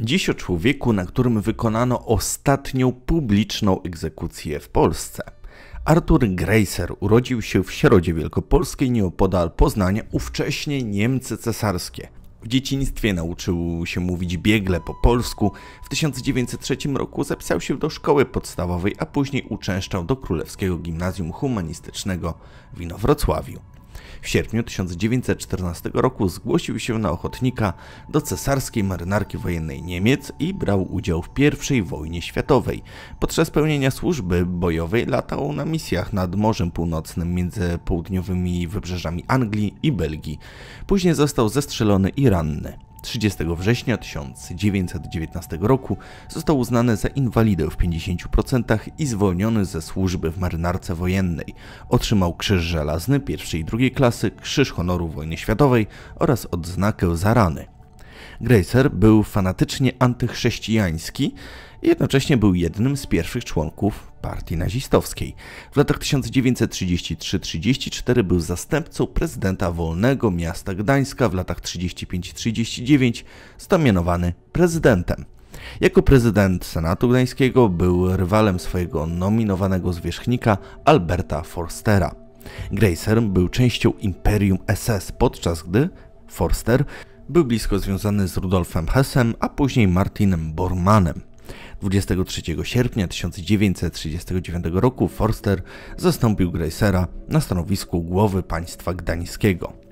Dziś o człowieku, na którym wykonano ostatnią publiczną egzekucję w Polsce. Artur Greiser urodził się w Środzie Wielkopolskiej nieopodal Poznania, ówcześnie Niemcy cesarskie. W dzieciństwie nauczył się mówić biegle po polsku. W 1903 roku zapisał się do szkoły podstawowej, a później uczęszczał do Królewskiego Gimnazjum Humanistycznego w Inowrocławiu. W sierpniu 1914 roku zgłosił się na ochotnika do cesarskiej marynarki wojennej Niemiec i brał udział w I wojnie światowej. Podczas pełnienia służby bojowej latał na misjach nad Morzem Północnym między południowymi wybrzeżami Anglii i Belgii. Później został zestrzelony i ranny. 30 września 1919 roku został uznany za inwalidę w 50% i zwolniony ze służby w marynarce wojennej. Otrzymał Krzyż Żelazny pierwszej i drugiej klasy, Krzyż Honoru Wojny Światowej oraz odznakę za rany. Gracer był fanatycznie antychrześcijański i jednocześnie był jednym z pierwszych członków partii nazistowskiej. W latach 1933-34 był zastępcą prezydenta Wolnego Miasta Gdańska, w latach 35-39 został mianowany prezydentem. Jako prezydent Senatu Gdańskiego był rywalem swojego nominowanego zwierzchnika Alberta Forstera. Greiser był częścią imperium SS, podczas gdy Forster był blisko związany z Rudolfem Hessem, a później Martinem Bormanem. 23 sierpnia 1939 roku Forster zastąpił Gracera na stanowisku głowy państwa gdańskiego.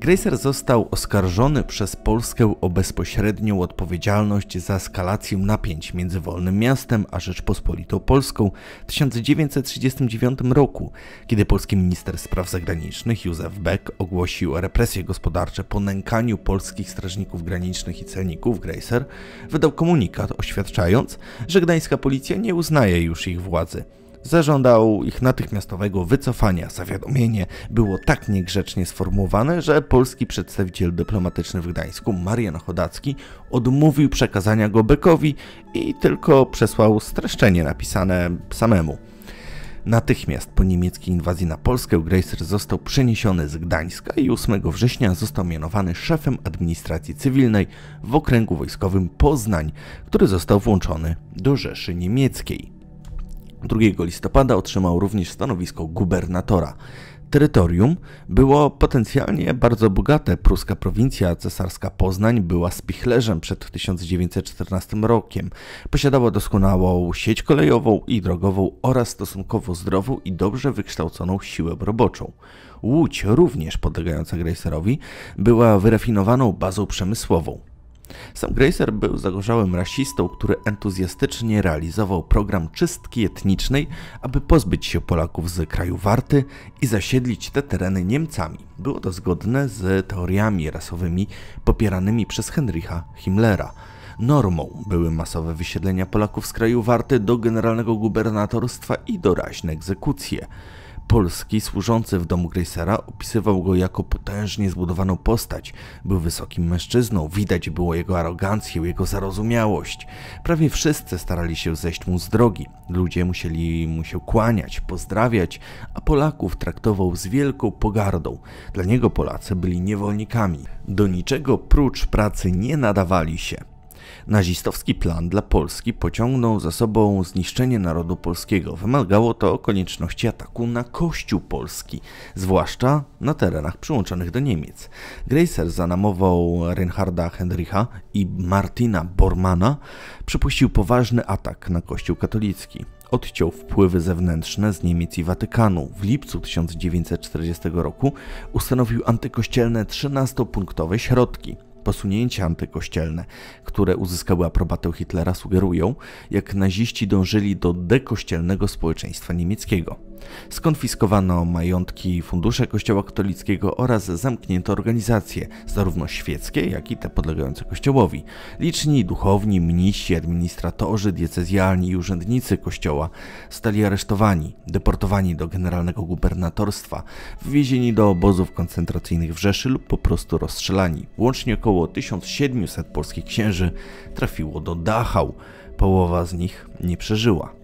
Greiser został oskarżony przez Polskę o bezpośrednią odpowiedzialność za eskalację napięć między Wolnym Miastem a Rzeczpospolitą Polską w 1939 roku, kiedy polski minister spraw zagranicznych Józef Beck ogłosił represje gospodarcze po nękaniu polskich strażników granicznych i celników Greiser, wydał komunikat oświadczając, że gdańska policja nie uznaje już ich władzy zażądał ich natychmiastowego wycofania. Zawiadomienie było tak niegrzecznie sformułowane, że polski przedstawiciel dyplomatyczny w Gdańsku, Marian Chodacki, odmówił przekazania go Bekowi i tylko przesłał streszczenie napisane samemu. Natychmiast po niemieckiej inwazji na Polskę Greiser został przeniesiony z Gdańska i 8 września został mianowany szefem administracji cywilnej w okręgu wojskowym Poznań, który został włączony do Rzeszy Niemieckiej. 2 listopada otrzymał również stanowisko gubernatora. Terytorium było potencjalnie bardzo bogate. Pruska prowincja cesarska Poznań była spichlerzem przed 1914 rokiem. Posiadała doskonałą sieć kolejową i drogową oraz stosunkowo zdrową i dobrze wykształconą siłę roboczą. Łódź, również podlegająca Greiserowi, była wyrafinowaną bazą przemysłową. Sam Greiser był zagorzałym rasistą, który entuzjastycznie realizował program czystki etnicznej, aby pozbyć się Polaków z kraju Warty i zasiedlić te tereny Niemcami. Było to zgodne z teoriami rasowymi popieranymi przez Henrycha Himmlera. Normą były masowe wysiedlenia Polaków z kraju Warty do generalnego gubernatorstwa i doraźne egzekucje. Polski służący w domu Gracera opisywał go jako potężnie zbudowaną postać. Był wysokim mężczyzną, widać było jego arogancję, jego zarozumiałość. Prawie wszyscy starali się zejść mu z drogi. Ludzie musieli mu się kłaniać, pozdrawiać, a Polaków traktował z wielką pogardą. Dla niego Polacy byli niewolnikami. Do niczego prócz pracy nie nadawali się. Nazistowski plan dla Polski pociągnął za sobą zniszczenie narodu polskiego. Wymagało to konieczności ataku na Kościół Polski, zwłaszcza na terenach przyłączonych do Niemiec. Greiser namową Reinharda Henricha i Martina Bormana, przypuścił poważny atak na Kościół katolicki odciął wpływy zewnętrzne z Niemiec i Watykanu. W lipcu 1940 roku ustanowił antykościelne 13-punktowe środki. Posunięcia antykościelne, które uzyskały aprobatę Hitlera, sugerują, jak naziści dążyli do dekościelnego społeczeństwa niemieckiego. Skonfiskowano majątki i fundusze Kościoła katolickiego oraz zamknięto organizacje, zarówno świeckie, jak i te podlegające Kościołowi. Liczni duchowni, mnisi, administratorzy, diecezjalni i urzędnicy Kościoła zostali aresztowani, deportowani do generalnego gubernatorstwa, wywiezieni do obozów koncentracyjnych w Rzeszy lub po prostu rozstrzelani. Łącznie około 1700 polskich księży trafiło do Dachau. Połowa z nich nie przeżyła.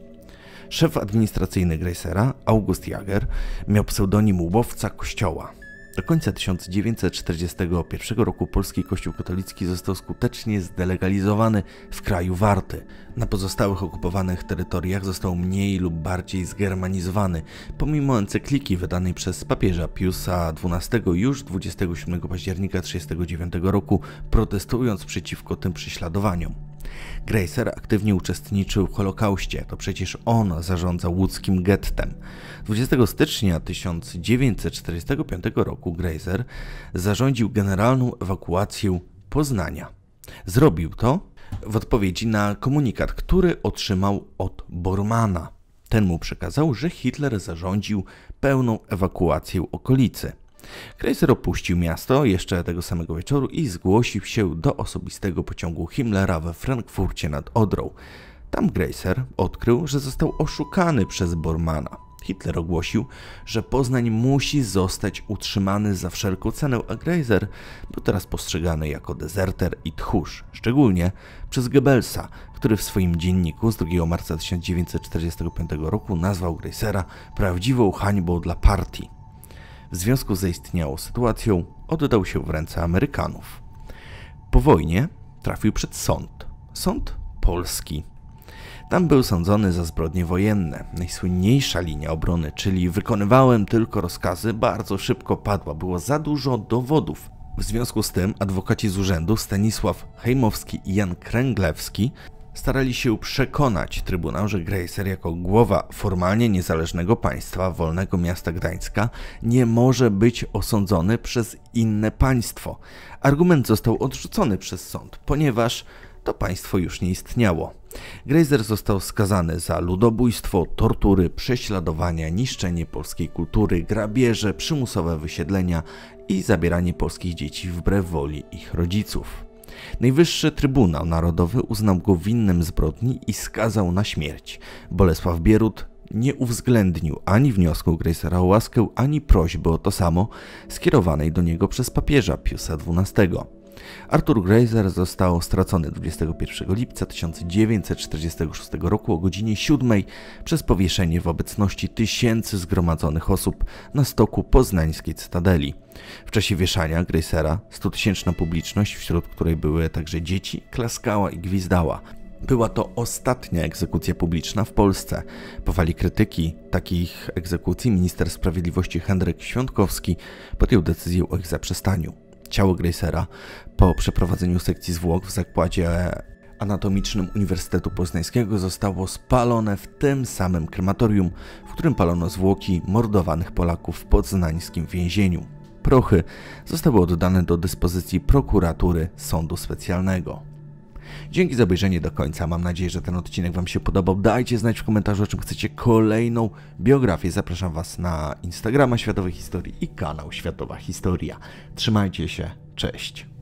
Szef administracyjny Greisera, August Jager, miał pseudonim łowca kościoła. Do końca 1941 roku polski kościół katolicki został skutecznie zdelegalizowany w kraju Warty. Na pozostałych okupowanych terytoriach został mniej lub bardziej zgermanizowany, pomimo encykliki wydanej przez papieża Piusa XII już 27 października 1939 roku, protestując przeciwko tym prześladowaniom. Greiser aktywnie uczestniczył w Holokauście, to przecież on zarządzał łódzkim gettem. 20 stycznia 1945 roku Greiser zarządził generalną ewakuację Poznania. Zrobił to w odpowiedzi na komunikat, który otrzymał od Bormana. Ten mu przekazał, że Hitler zarządził pełną ewakuację okolicy. Greiser opuścił miasto jeszcze tego samego wieczoru i zgłosił się do osobistego pociągu Himmlera we Frankfurcie nad Odrą. Tam Greiser odkrył, że został oszukany przez Bormana. Hitler ogłosił, że Poznań musi zostać utrzymany za wszelką cenę, a Greiser był teraz postrzegany jako dezerter i tchórz, szczególnie przez Goebbelsa, który w swoim dzienniku z 2 marca 1945 roku nazwał Greisera prawdziwą hańbą dla partii w związku z zaistniałą sytuacją oddał się w ręce Amerykanów. Po wojnie trafił przed sąd. Sąd polski. Tam był sądzony za zbrodnie wojenne. Najsłynniejsza linia obrony, czyli wykonywałem tylko rozkazy, bardzo szybko padła. Było za dużo dowodów. W związku z tym adwokaci z urzędu Stanisław Hejmowski i Jan Kręglewski starali się przekonać Trybunał, że Greiser jako głowa formalnie niezależnego państwa Wolnego Miasta Gdańska nie może być osądzony przez inne państwo. Argument został odrzucony przez sąd, ponieważ to państwo już nie istniało. Greiser został skazany za ludobójstwo, tortury, prześladowania, niszczenie polskiej kultury, grabieże, przymusowe wysiedlenia i zabieranie polskich dzieci wbrew woli ich rodziców. Najwyższy Trybunał Narodowy uznał go winnym zbrodni i skazał na śmierć. Bolesław Bierut nie uwzględnił ani wniosku Grejsera o łaskę, ani prośby o to samo skierowanej do niego przez papieża Piusa XII. Arthur Grazer został stracony 21 lipca 1946 roku o godzinie 7 przez powieszenie w obecności tysięcy zgromadzonych osób na stoku poznańskiej Cytadeli. W czasie wieszania Gracera stutysięczna publiczność, wśród której były także dzieci, klaskała i gwizdała. Była to ostatnia egzekucja publiczna w Polsce. Po fali krytyki takich egzekucji minister sprawiedliwości Henryk Świątkowski podjął decyzję o ich zaprzestaniu ciało Greysera po przeprowadzeniu sekcji zwłok w zakładzie anatomicznym Uniwersytetu Poznańskiego zostało spalone w tym samym krematorium, w którym palono zwłoki mordowanych Polaków w poznańskim więzieniu. Prochy zostały oddane do dyspozycji prokuratury Sądu Specjalnego. Dzięki za obejrzenie do końca. Mam nadzieję, że ten odcinek Wam się podobał. Dajcie znać w komentarzu, o czym chcecie kolejną biografię. Zapraszam Was na Instagrama Światowej Historii i kanał Światowa Historia. Trzymajcie się, cześć.